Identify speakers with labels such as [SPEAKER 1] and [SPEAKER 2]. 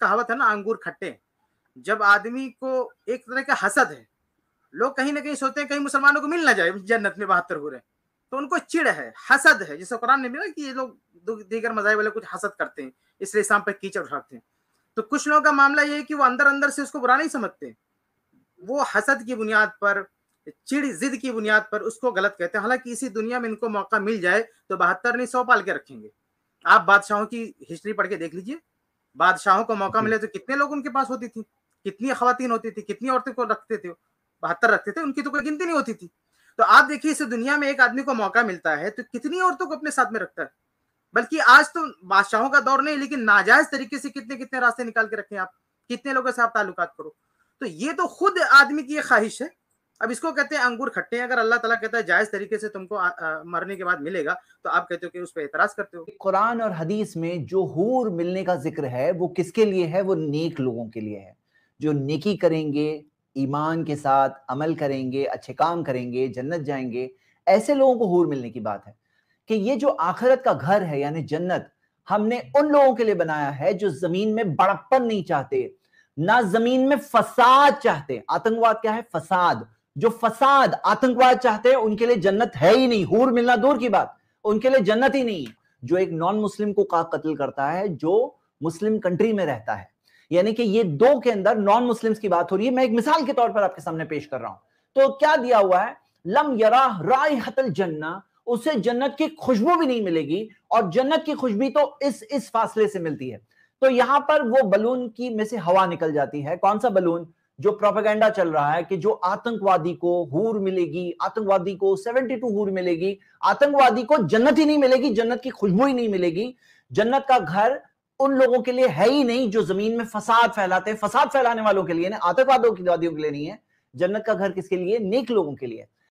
[SPEAKER 1] कहावत है ना अंगूर खट्टे जब आदमी को एक तरह का हसद है लोग कहीं ना कहीं सोचते हैं कहीं मुसलमानों को मिल ना जाए जन्नत में बहत्तर हुरे तो उनको चिड़ है हसद है जिसको कुरान ने मिला कि ये लोग दीगर मजाहब वाले कुछ हसद करते हैं इसलिए शाम पर कीचड़ उठाते हैं तो कुछ लोगों का मामला ये है कि वो अंदर अंदर से उसको बुरा नहीं समझते वो हसद की बुनियाद पर चिड़ जिद की बुनियाद पर उसको गलत कहते हैं हालांकि इसी दुनिया में इनको मौका मिल जाए तो बहत्तर नहीं सौ पाल के रखेंगे आप बादशाहों की हिस्ट्री पढ़ के देख लीजिए बादशाहों को मौका मिले तो कितने लोग उनके पास होती थी कितनी खातन होती थी कितनी औरतें को रखते थे बहत्तर रखते थे उनकी तो कोई गिनती नहीं होती थी तो आप देखिए इस दुनिया में एक आदमी को मौका मिलता है तो कितनी औरतों को अपने साथ में रखता है बल्कि आज तो बादशाहों का दौर नहीं लेकिन नाजायज तरीके से कितने कितने रास्ते निकाल के रखे आप कितने लोगों से आप ताल्लुकात करो तो ये तो खुद आदमी की ये ख्वाहिश है अब इसको कहते हैं अंगूर खट्टे हैं अगर अल्लाह तला कहता है जायज तरीके से तुमको आ, आ, मरने के बाद मिलेगा तो आप कहते हो कि उस पर एतराज करते हो
[SPEAKER 2] कुरान और हदीस में जो हूर मिलने का जिक्र है वो किसके लिए है वो नेक लोगों के लिए है जो नेकी करेंगे ईमान के साथ अमल करेंगे अच्छे काम करेंगे जन्नत जाएंगे ऐसे लोगों को हूर मिलने की बात है कि ये जो आखिरत का घर है यानी जन्नत हमने उन लोगों के लिए बनाया है जो जमीन में बड़प्पन नहीं चाहते ना जमीन में फसाद चाहते आतंकवाद क्या है फसाद जो फसाद आतंकवाद चाहते हैं उनके लिए जन्नत है ही नहीं हूर मिलना दूर की बात उनके लिए जन्नत ही नहीं जो एक नॉन मुस्लिम को का कत्ल करता है जो मुस्लिम कंट्री में रहता है यानी कि ये दो के अंदर नॉन मुस्लिम्स की बात हो रही है मैं एक मिसाल के तौर पर आपके सामने पेश कर रहा हूं तो क्या दिया हुआ है लम यरा राय हतल जन्ना उसे जन्नत की खुशबू भी नहीं मिलेगी और जन्नत की खुशबू तो इस इस फासले से मिलती है तो यहां पर वो बलून की में से हवा निकल जाती है कौन सा बलून जो प्रोपेगेंडा चल रहा है कि जो आतंकवादी को हूर मिलेगी आतंकवादी को 72 हूर मिलेगी आतंकवादी को जन्नत ही नहीं मिलेगी जन्नत की खुशबू ही नहीं मिलेगी जन्नत का घर उन लोगों के लिए है ही नहीं जो जमीन में फसाद फैलाते हैं फसाद फैलाने वालों के लिए आतंकवादियों के लिए नहीं है जन्नत का घर किसके लिए नेक लोगों के लिए